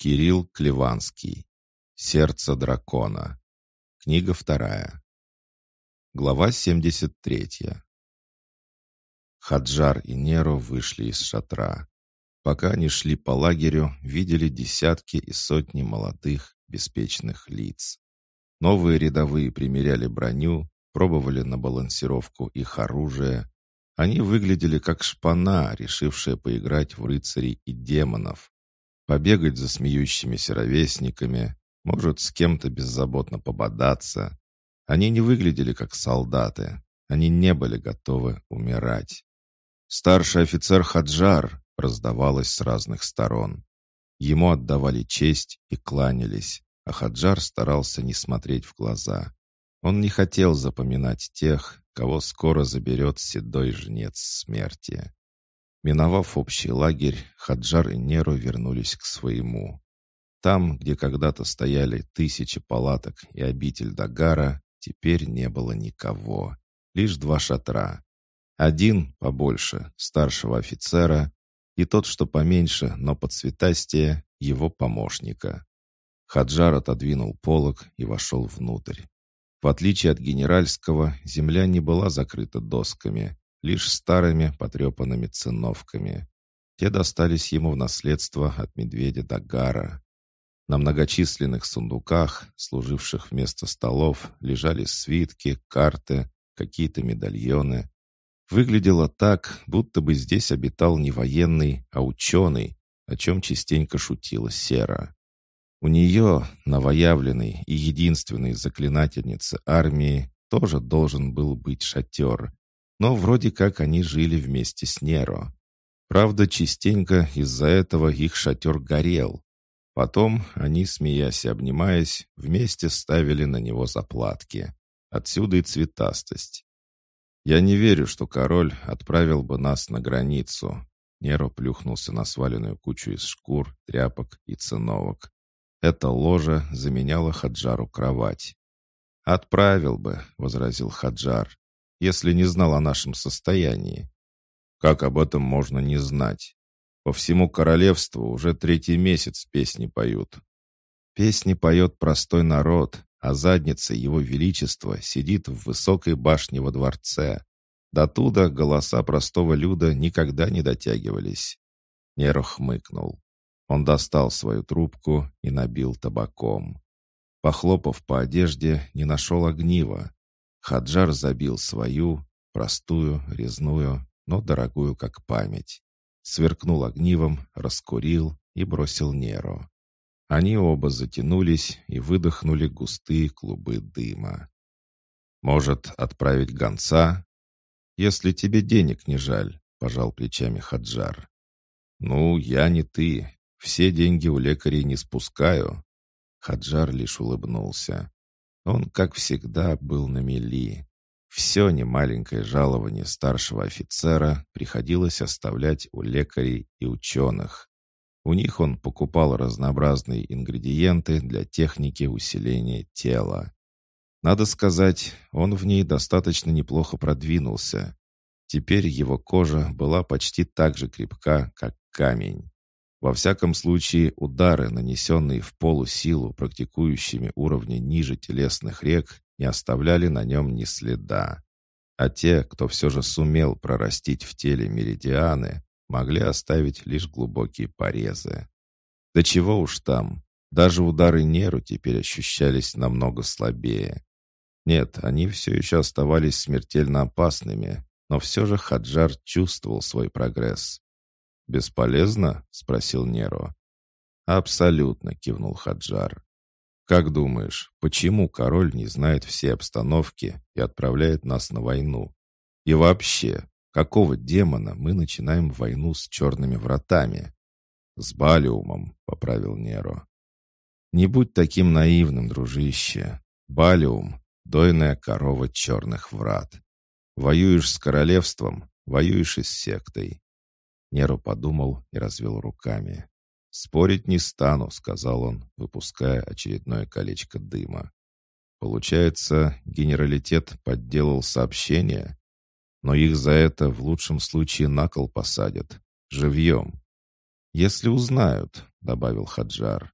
Кирилл Клеванский. Сердце дракона. Книга вторая. Глава 73. Хаджар и Неро вышли из шатра. Пока они шли по лагерю, видели десятки и сотни молодых, беспечных лиц. Новые рядовые примеряли броню, пробовали на балансировку их оружие. Они выглядели как шпана, решившая поиграть в рыцарей и демонов, побегать за смеющимися ровесниками, может, с кем-то беззаботно пободаться. Они не выглядели как солдаты, они не были готовы умирать. «Старший офицер Хаджар!» раздавалось с разных сторон. Ему отдавали честь и кланялись, а Хаджар старался не смотреть в глаза. Он не хотел запоминать тех, кого скоро заберет седой жнец смерти. Миновав общий лагерь, Хаджар и Неру вернулись к своему. Там, где когда-то стояли тысячи палаток и обитель Дагара, теперь не было никого. Лишь два шатра. Один, побольше, старшего офицера, и тот, что поменьше, но подцветастее, его помощника. Хаджар отодвинул полог и вошел внутрь. В отличие от генеральского, земля не была закрыта досками лишь старыми потрепанными циновками. Те достались ему в наследство от медведя Дагара. На многочисленных сундуках, служивших вместо столов, лежали свитки, карты, какие-то медальоны. Выглядело так, будто бы здесь обитал не военный, а ученый, о чем частенько шутила Сера. У нее, новоявленной и единственной заклинательницы армии, тоже должен был быть шатер, но вроде как они жили вместе с Неро. Правда, частенько из-за этого их шатер горел. Потом они, смеясь и обнимаясь, вместе ставили на него заплатки. Отсюда и цветастость. «Я не верю, что король отправил бы нас на границу». Неро плюхнулся на сваленную кучу из шкур, тряпок и циновок. Эта ложа заменяла Хаджару кровать. «Отправил бы», — возразил Хаджар если не знал о нашем состоянии. Как об этом можно не знать? По всему королевству уже третий месяц песни поют. Песни поет простой народ, а задница его величества сидит в высокой башне во дворце. До туда голоса простого люда никогда не дотягивались. Неро хмыкнул. Он достал свою трубку и набил табаком. Похлопав по одежде, не нашел огнива. Хаджар забил свою, простую, резную, но дорогую как память. Сверкнул огнивом, раскурил и бросил Неру. Они оба затянулись и выдохнули густые клубы дыма. «Может, отправить гонца?» «Если тебе денег не жаль», — пожал плечами Хаджар. «Ну, я не ты. Все деньги у лекарей не спускаю». Хаджар лишь улыбнулся. Он, как всегда, был на мели. Все немаленькое жалование старшего офицера приходилось оставлять у лекарей и ученых. У них он покупал разнообразные ингредиенты для техники усиления тела. Надо сказать, он в ней достаточно неплохо продвинулся. Теперь его кожа была почти так же крепка, как камень. Во всяком случае, удары, нанесенные в полусилу практикующими уровни ниже телесных рек, не оставляли на нем ни следа. А те, кто все же сумел прорастить в теле меридианы, могли оставить лишь глубокие порезы. Да чего уж там, даже удары Неру теперь ощущались намного слабее. Нет, они все еще оставались смертельно опасными, но все же Хаджар чувствовал свой прогресс. «Бесполезно?» — спросил Неро. «Абсолютно», — кивнул Хаджар. «Как думаешь, почему король не знает все обстановки и отправляет нас на войну? И вообще, какого демона мы начинаем войну с черными вратами?» «С Балиумом», — поправил Неро. «Не будь таким наивным, дружище. Балиум — дойная корова черных врат. Воюешь с королевством, воюешь и с сектой. Неро подумал и развел руками. «Спорить не стану», — сказал он, выпуская очередное колечко дыма. «Получается, генералитет подделал сообщение, но их за это в лучшем случае на кол посадят. Живьем». «Если узнают», — добавил Хаджар.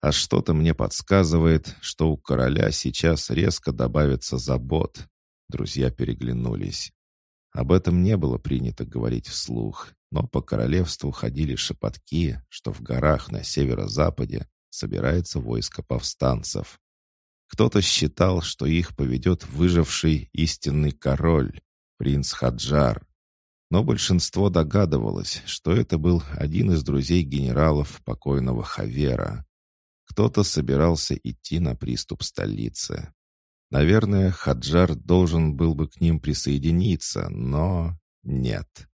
«А что-то мне подсказывает, что у короля сейчас резко добавится забот». Друзья переглянулись. Об этом не было принято говорить вслух, но по королевству ходили шепотки, что в горах на северо-западе собирается войско повстанцев. Кто-то считал, что их поведет выживший истинный король, принц Хаджар. Но большинство догадывалось, что это был один из друзей генералов покойного Хавера. Кто-то собирался идти на приступ столицы. Наверное, Хаджар должен был бы к ним присоединиться, но нет.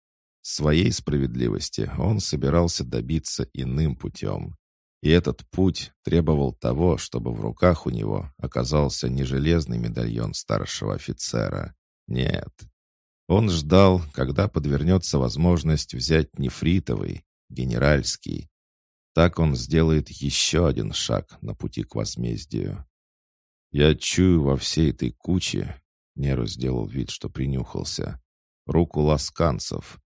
Своей справедливости он собирался добиться иным путем. И этот путь требовал того, чтобы в руках у него оказался не железный медальон старшего офицера. Нет. Он ждал, когда подвернется возможность взять нефритовый, генеральский. Так он сделает еще один шаг на пути к возмездию. Я чую во всей этой куче...» Неру сделал вид, что принюхался. «Руку ласканцев.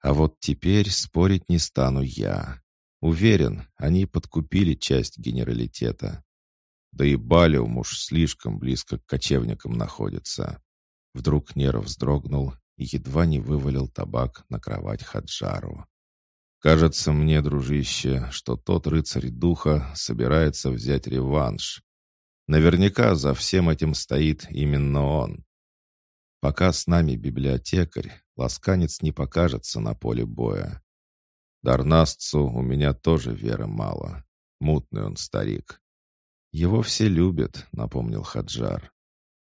А вот теперь спорить не стану я. Уверен, они подкупили часть генералитета. Да и Балиум уж слишком близко к кочевникам находится». Вдруг Нера вздрогнул и едва не вывалил табак на кровать Хаджару. «Кажется мне, дружище, что тот рыцарь духа собирается взять реванш. Наверняка за всем этим стоит именно он. Пока с нами библиотекарь, ласканец не покажется на поле боя. Дарнастцу у меня тоже веры мало. Мутный он старик. Его все любят, напомнил Хаджар.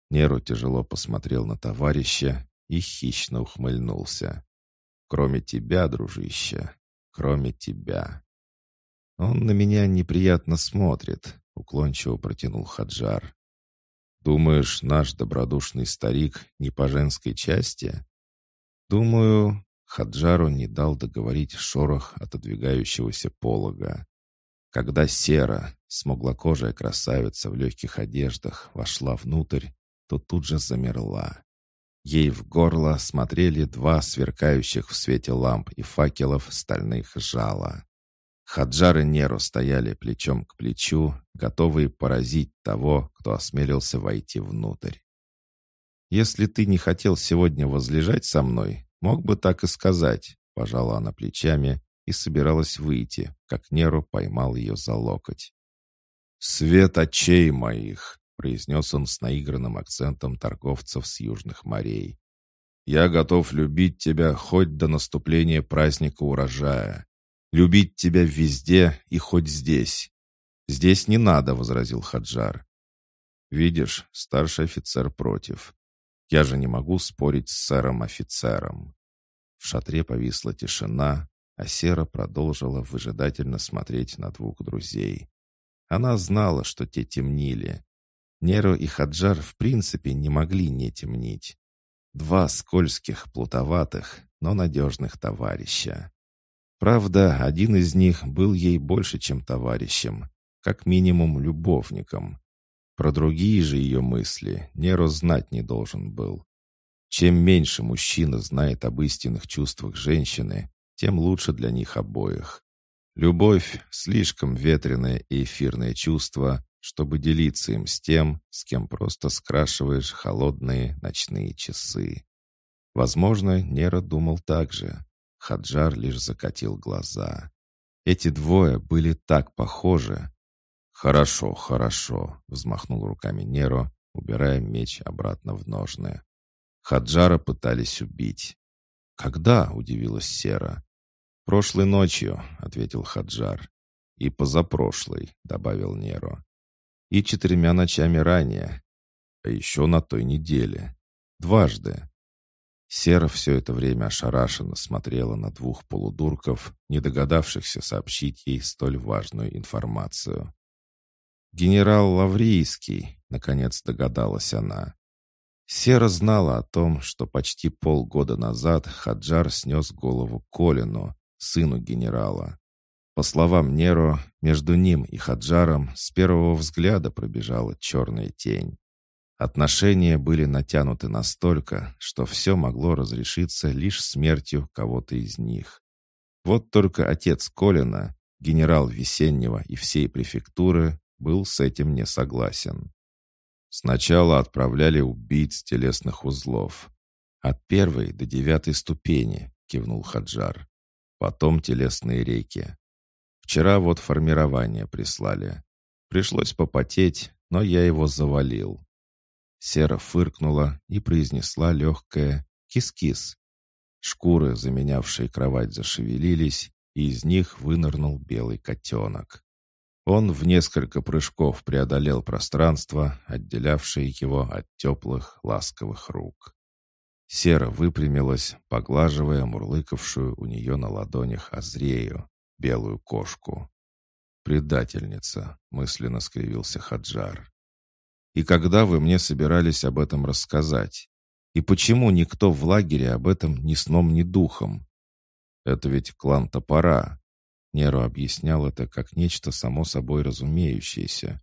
Неру тяжело посмотрел на товарища и хищно ухмыльнулся. «Кроме тебя, дружище, кроме тебя». «Он на меня неприятно смотрит, уклончиво протянул Хаджар. «Думаешь, наш добродушный старик не по женской части?» «Думаю...» — Хаджару не дал договорить шорох отодвигающегося полога. Когда Сера, смуглокожая красавица в легких одеждах, вошла внутрь, то тут же замерла. Ей в горло смотрели два сверкающих в свете ламп и факелов стальных жала. Хаджар и Неру стояли плечом к плечу, готовые поразить того, кто осмелился войти внутрь. «Если ты не хотел сегодня возлежать со мной, мог бы так и сказать», — пожала она плечами и собиралась выйти, как Неру поймал ее за локоть. «Свет очей моих!» — произнес он с наигранным акцентом торговцев с южных морей. «Я готов любить тебя хоть до наступления праздника урожая любить тебя везде и хоть здесь». «Здесь не надо», — возразил Хаджар. «Видишь, старший офицер против. Я же не могу спорить с сэром-офицером». В шатре повисла тишина, а Сера продолжила выжидательно смотреть на двух друзей. Она знала, что те темнили. Неро и Хаджар в принципе не могли не темнить. Два скользких, плутоватых, но надежных товарища. Правда, один из них был ей больше, чем товарищем, как минимум любовником. Про другие же ее мысли Неро знать не должен был. Чем меньше мужчина знает об истинных чувствах женщины, тем лучше для них обоих. Любовь — слишком ветреное и эфирное чувство, чтобы делиться им с тем, с кем просто скрашиваешь холодные ночные часы. Возможно, Нера думал так же. Хаджар лишь закатил глаза. Эти двое были так похожи. «Хорошо, хорошо», — взмахнул руками Неро, убирая меч обратно в ножны. Хаджара пытались убить. «Когда?» — удивилась Сера. «Прошлой ночью», — ответил Хаджар. «И позапрошлой», — добавил Неро. «И четырьмя ночами ранее. А еще на той неделе. Дважды. Сера все это время ошарашенно смотрела на двух полудурков, не догадавшихся сообщить ей столь важную информацию. «Генерал Лаврийский», — наконец догадалась она. Сера знала о том, что почти полгода назад Хаджар снес голову Колину, сыну генерала. По словам Неро, между ним и Хаджаром с первого взгляда пробежала черная тень. Отношения были натянуты настолько, что все могло разрешиться лишь смертью кого-то из них. Вот только отец Колина, генерал Весеннего и всей префектуры, был с этим не согласен. Сначала отправляли убийц телесных узлов. От первой до девятой ступени, кивнул Хаджар. Потом телесные реки. Вчера вот формирование прислали. Пришлось попотеть, но я его завалил. Сера фыркнула и произнесла легкое «кис-кис». Шкуры, заменявшие кровать, зашевелились, и из них вынырнул белый котенок. Он в несколько прыжков преодолел пространство, отделявшее его от теплых, ласковых рук. Сера выпрямилась, поглаживая мурлыкавшую у нее на ладонях Азрею белую кошку. «Предательница», — мысленно скривился Хаджар и когда вы мне собирались об этом рассказать? И почему никто в лагере об этом ни сном, ни духом? Это ведь клан топора. Неру объяснял это как нечто само собой разумеющееся.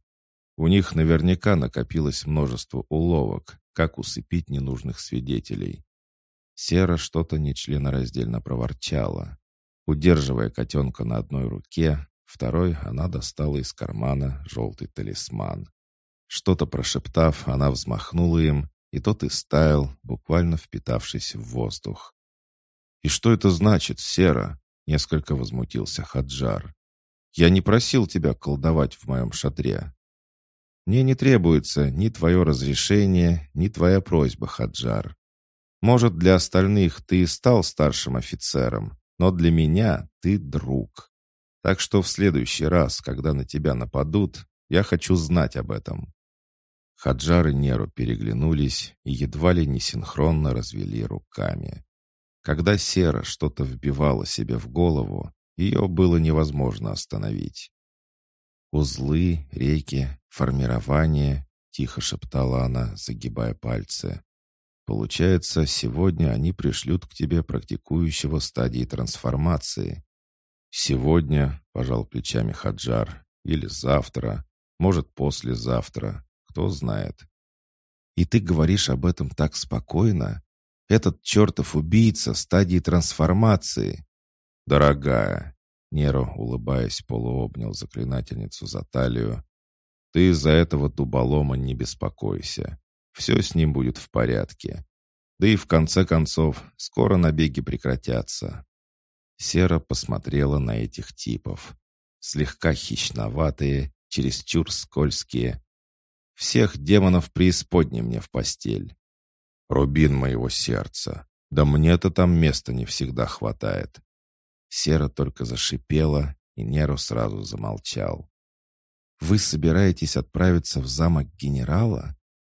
У них наверняка накопилось множество уловок, как усыпить ненужных свидетелей. Сера что-то нечленораздельно проворчала. Удерживая котенка на одной руке, второй она достала из кармана желтый талисман. Что-то прошептав, она взмахнула им, и тот истаял, буквально впитавшись в воздух. «И что это значит, Сера?» — несколько возмутился Хаджар. «Я не просил тебя колдовать в моем шатре». «Мне не требуется ни твое разрешение, ни твоя просьба, Хаджар. Может, для остальных ты и стал старшим офицером, но для меня ты друг. Так что в следующий раз, когда на тебя нападут, я хочу знать об этом. Хаджар и Неру переглянулись и едва ли не синхронно развели руками. Когда Сера что-то вбивала себе в голову, ее было невозможно остановить. «Узлы, реки, формирование», — тихо шептала она, загибая пальцы. «Получается, сегодня они пришлют к тебе практикующего стадии трансформации». «Сегодня», — пожал плечами Хаджар, — «или завтра, может, послезавтра. Кто знает. И ты говоришь об этом так спокойно? Этот чертов убийца в стадии трансформации. Дорогая, Неро, улыбаясь, полуобнял заклинательницу за талию. Ты из-за этого дуболома не беспокойся. Все с ним будет в порядке. Да и в конце концов, скоро набеги прекратятся. Сера посмотрела на этих типов. Слегка хищноватые, чересчур скользкие, всех демонов преисподней мне в постель. Рубин моего сердца, да мне-то там места не всегда хватает. Сера только зашипела, и Неру сразу замолчал. «Вы собираетесь отправиться в замок генерала?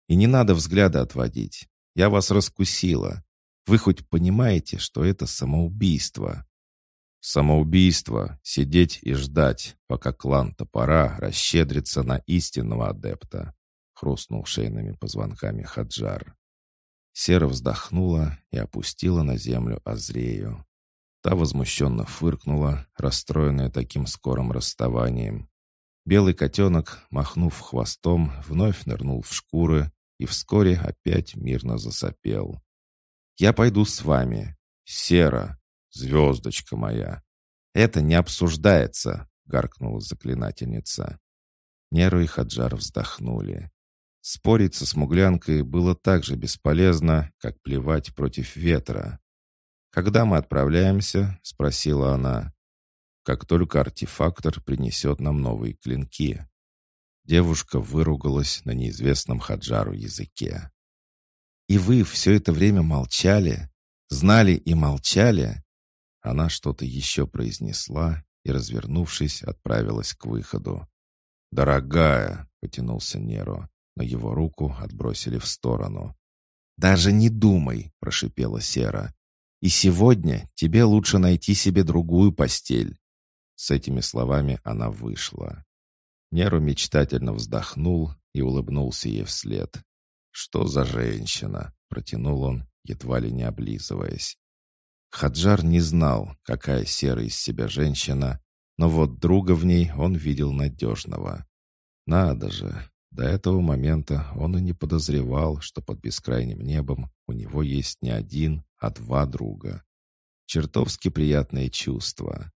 И не надо взгляда отводить. Я вас раскусила. Вы хоть понимаете, что это самоубийство?» «Самоубийство — сидеть и ждать, пока клан топора расщедрится на истинного адепта хрустнул шейными позвонками Хаджар. Сера вздохнула и опустила на землю Азрею. Та возмущенно фыркнула, расстроенная таким скорым расставанием. Белый котенок, махнув хвостом, вновь нырнул в шкуры и вскоре опять мирно засопел. «Я пойду с вами. Сера, звездочка моя!» «Это не обсуждается!» — гаркнула заклинательница. Неру и Хаджар вздохнули. Спорить со смуглянкой было так же бесполезно, как плевать против ветра. «Когда мы отправляемся?» — спросила она. «Как только артефактор принесет нам новые клинки». Девушка выругалась на неизвестном Хаджару языке. «И вы все это время молчали? Знали и молчали?» Она что-то еще произнесла и, развернувшись, отправилась к выходу. «Дорогая!» — потянулся Неро но его руку отбросили в сторону. «Даже не думай!» — прошипела Сера. «И сегодня тебе лучше найти себе другую постель». С этими словами она вышла. Неру мечтательно вздохнул и улыбнулся ей вслед. «Что за женщина?» — протянул он, едва ли не облизываясь. Хаджар не знал, какая Сера из себя женщина, но вот друга в ней он видел надежного. Надо же, до этого момента он и не подозревал, что под бескрайним небом у него есть не один, а два друга. Чертовски приятные чувства.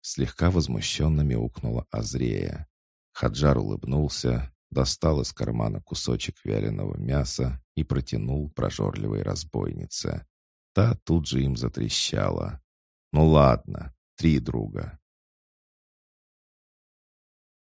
Слегка возмущенно мяукнула Азрея. Хаджар улыбнулся, достал из кармана кусочек вяленого мяса и протянул прожорливой разбойнице. Та тут же им затрещала. «Ну ладно, три друга,